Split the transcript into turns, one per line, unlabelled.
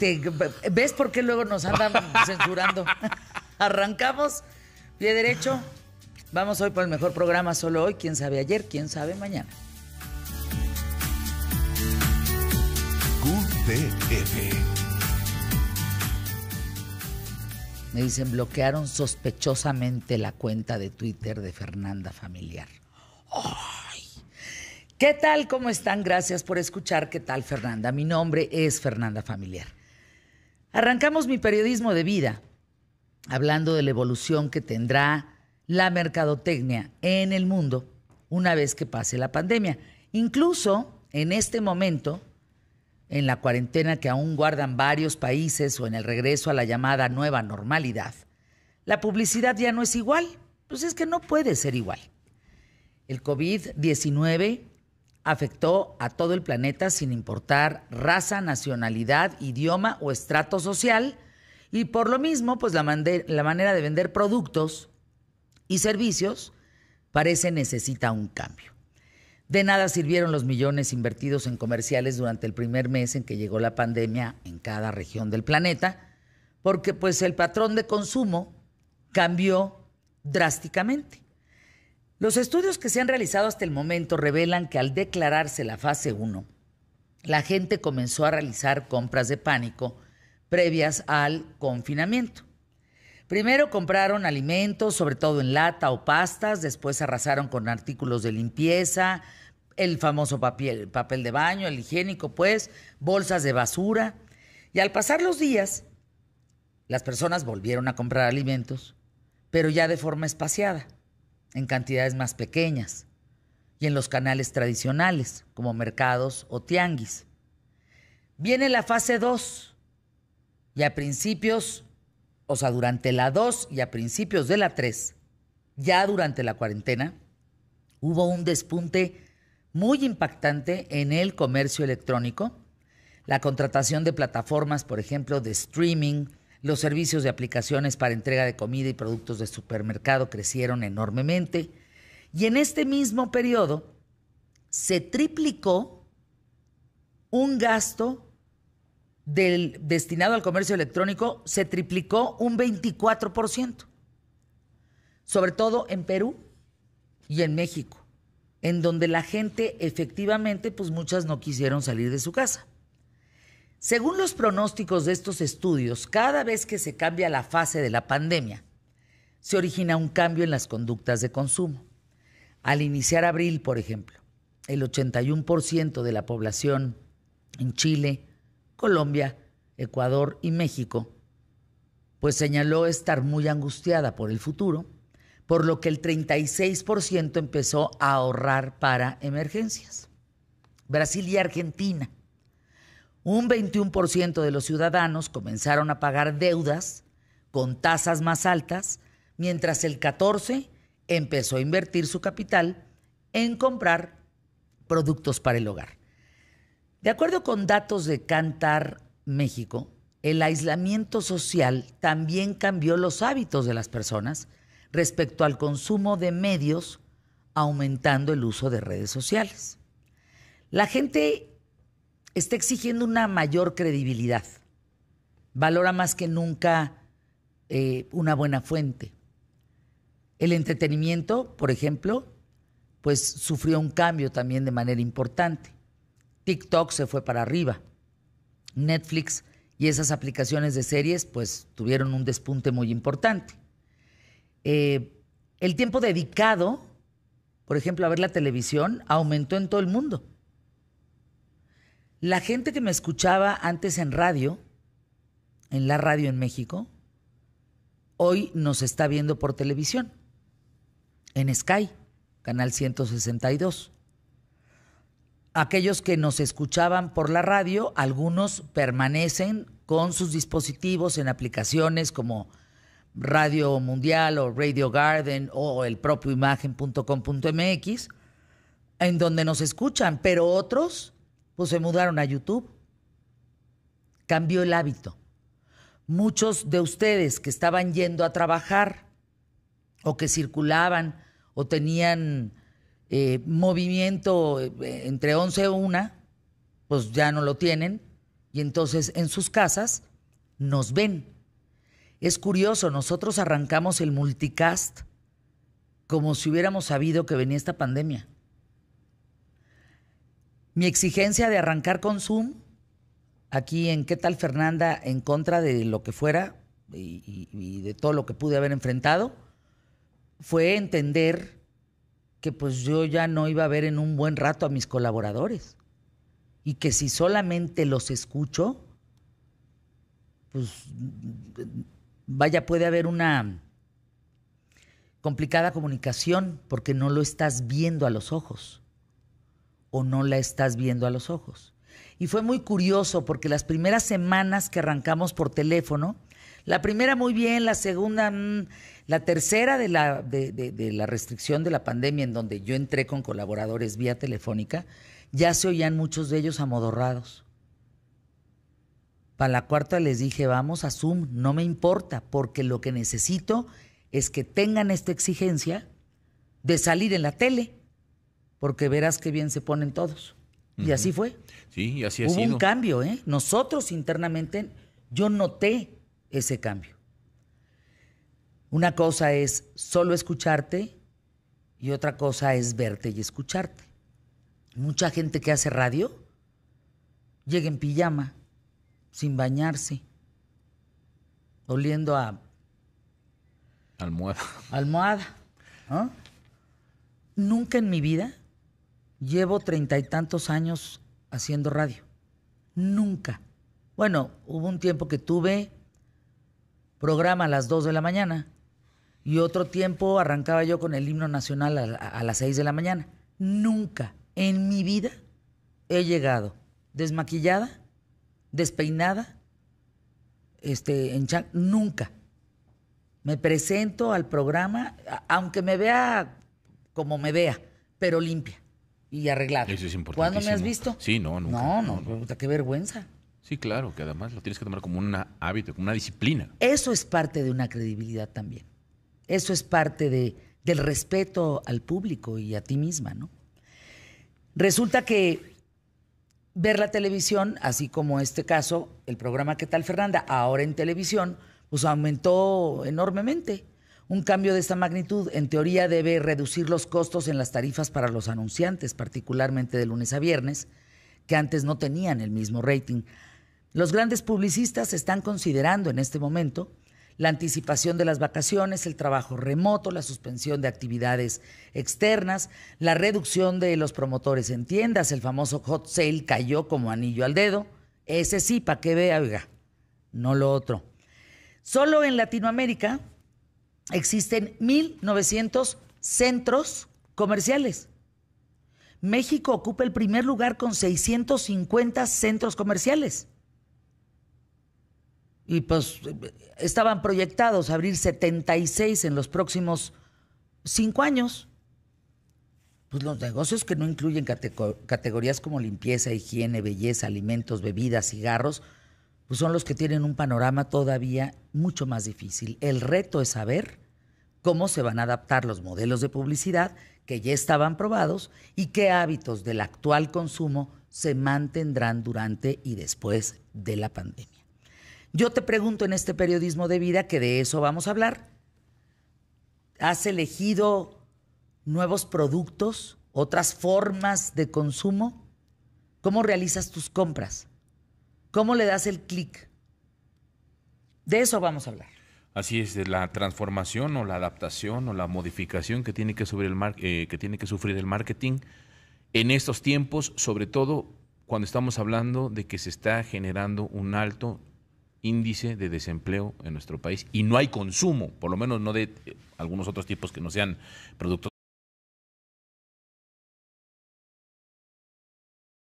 Este, ¿Ves por qué luego nos andan censurando? Arrancamos, pie derecho. Vamos hoy por el mejor programa, solo hoy. ¿Quién sabe ayer? ¿Quién sabe mañana? Me dicen, bloquearon sospechosamente la cuenta de Twitter de Fernanda Familiar. ¿Qué tal? ¿Cómo están? Gracias por escuchar. ¿Qué tal, Fernanda? Mi nombre es Fernanda Familiar. Arrancamos mi periodismo de vida hablando de la evolución que tendrá la mercadotecnia en el mundo una vez que pase la pandemia. Incluso en este momento, en la cuarentena que aún guardan varios países o en el regreso a la llamada nueva normalidad, la publicidad ya no es igual. Pues es que no puede ser igual. El COVID-19 afectó a todo el planeta sin importar raza, nacionalidad, idioma o estrato social. Y por lo mismo, pues la, manera de vender productos y servicios parece necesita un cambio. De nada sirvieron los millones invertidos en comerciales durante el primer mes en que llegó la pandemia en cada región del planeta, porque pues el patrón de consumo cambió drásticamente. Los estudios que se han realizado hasta el momento revelan que al declararse la fase 1, la gente comenzó a realizar compras de pánico previas al confinamiento. Primero compraron alimentos, sobre todo en lata o pastas, después arrasaron con artículos de limpieza, el famoso papel, papel de baño, el higiénico, pues, bolsas de basura. Y al pasar los días, las personas volvieron a comprar alimentos, pero ya de forma espaciada en cantidades más pequeñas y en los canales tradicionales, como mercados o tianguis. Viene la fase 2 y a principios, o sea, durante la 2 y a principios de la 3, ya durante la cuarentena, hubo un despunte muy impactante en el comercio electrónico, la contratación de plataformas, por ejemplo, de streaming, los servicios de aplicaciones para entrega de comida y productos de supermercado crecieron enormemente. Y en este mismo periodo se triplicó un gasto del, destinado al comercio electrónico, se triplicó un 24%, sobre todo en Perú y en México, en donde la gente efectivamente, pues muchas no quisieron salir de su casa. Según los pronósticos de estos estudios, cada vez que se cambia la fase de la pandemia, se origina un cambio en las conductas de consumo. Al iniciar abril, por ejemplo, el 81% de la población en Chile, Colombia, Ecuador y México, pues señaló estar muy angustiada por el futuro, por lo que el 36% empezó a ahorrar para emergencias. Brasil y Argentina un 21% de los ciudadanos comenzaron a pagar deudas con tasas más altas, mientras el 14% empezó a invertir su capital en comprar productos para el hogar. De acuerdo con datos de Cantar México, el aislamiento social también cambió los hábitos de las personas respecto al consumo de medios, aumentando el uso de redes sociales. La gente está exigiendo una mayor credibilidad. Valora más que nunca eh, una buena fuente. El entretenimiento, por ejemplo, pues sufrió un cambio también de manera importante. TikTok se fue para arriba. Netflix y esas aplicaciones de series pues tuvieron un despunte muy importante. Eh, el tiempo dedicado, por ejemplo, a ver la televisión, aumentó en todo el mundo. La gente que me escuchaba antes en radio, en la radio en México, hoy nos está viendo por televisión, en Sky, Canal 162. Aquellos que nos escuchaban por la radio, algunos permanecen con sus dispositivos en aplicaciones como Radio Mundial o Radio Garden o el propio imagen.com.mx, en donde nos escuchan, pero otros pues se mudaron a YouTube. Cambió el hábito. Muchos de ustedes que estaban yendo a trabajar o que circulaban o tenían eh, movimiento eh, entre 11 y 1, pues ya no lo tienen y entonces en sus casas nos ven. Es curioso, nosotros arrancamos el multicast como si hubiéramos sabido que venía esta pandemia mi exigencia de arrancar con Zoom, aquí en qué tal Fernanda, en contra de lo que fuera y, de todo lo que pude haber enfrentado, fue entender que pues yo ya no iba a ver en un buen rato a mis colaboradores y que si solamente los escucho, pues vaya, puede haber una complicada comunicación porque no lo estás viendo a los ojos o no la estás viendo a los ojos. Y fue muy curioso porque las primeras semanas que arrancamos por teléfono, la primera muy bien, la segunda, mm, la tercera de la, de la restricción de la pandemia en donde yo entré con colaboradores vía telefónica, ya se oían muchos de ellos amodorrados. Para la cuarta les dije, vamos a Zoom, no me importa, porque lo que necesito es que tengan esta exigencia de salir en la tele porque verás qué bien se ponen todos. Y así fue. Sí, y así Hubo ha sido. un cambio, ¿eh? Nosotros internamente, yo noté ese cambio. Una cosa es solo escucharte y otra cosa es verte y escucharte. Mucha gente que hace radio llega en pijama, sin bañarse, oliendo a... Almohada. Almohada. Nunca en mi vida llevo treinta y tantos años haciendo radio. Nunca. Bueno, hubo un tiempo que tuve programa a las dos de la mañana y otro tiempo arrancaba yo con el himno nacional a, las seis de la mañana. Nunca en mi vida he llegado desmaquillada, despeinada, este, en nunca. Me presento al programa, aunque me vea como me vea, pero limpia y arreglar. Eso es importante. ¿Cuándo me has visto? Sí, no, nunca. No, no, qué vergüenza. Sí, claro, que además lo tienes que tomar como un hábito, como una disciplina. Eso es parte de una credibilidad también. Eso es parte de, del respeto al público y a ti misma, ¿no? Resulta que ver la televisión, así como este caso, el programa ¿Qué tal Fernanda? Ahora en televisión, pues aumentó enormemente. Un cambio de esta magnitud, en teoría, debe reducir los costos en las tarifas para los anunciantes, particularmente de lunes a viernes, que antes no tenían el mismo rating. Los grandes publicistas están considerando en este momento la anticipación de las vacaciones, el trabajo remoto, la suspensión de actividades externas, la reducción de los promotores en tiendas, el famoso hot sale cayó como anillo al dedo. Ese sí, para que vea, oiga, no lo otro. Solo en Latinoamérica, existen 1.900 centros comerciales. México ocupa el primer lugar con 650 centros comerciales. Y pues estaban proyectados a abrir 76 en los próximos cinco años. Pues los negocios que no incluyen categorías como limpieza, higiene, belleza, alimentos, bebidas, cigarros, pues son los que tienen un panorama todavía mucho más difícil. El reto es saber cómo se van a adaptar los modelos de publicidad que ya estaban probados y qué hábitos del actual consumo se mantendrán durante y después de la pandemia. Yo te pregunto en este periodismo de vida, que de eso vamos a hablar, ¿has elegido nuevos productos, otras formas de consumo? ¿Cómo realizas tus compras? ¿Cómo le das el clic? De eso vamos a hablar. Así es, de la transformación o la adaptación o la modificación que tiene que, el eh, que tiene que sufrir el marketing en estos tiempos, sobre todo cuando estamos hablando de que se está generando un alto índice de desempleo en nuestro país y no hay consumo, por lo menos no de eh, algunos otros tipos que no sean productos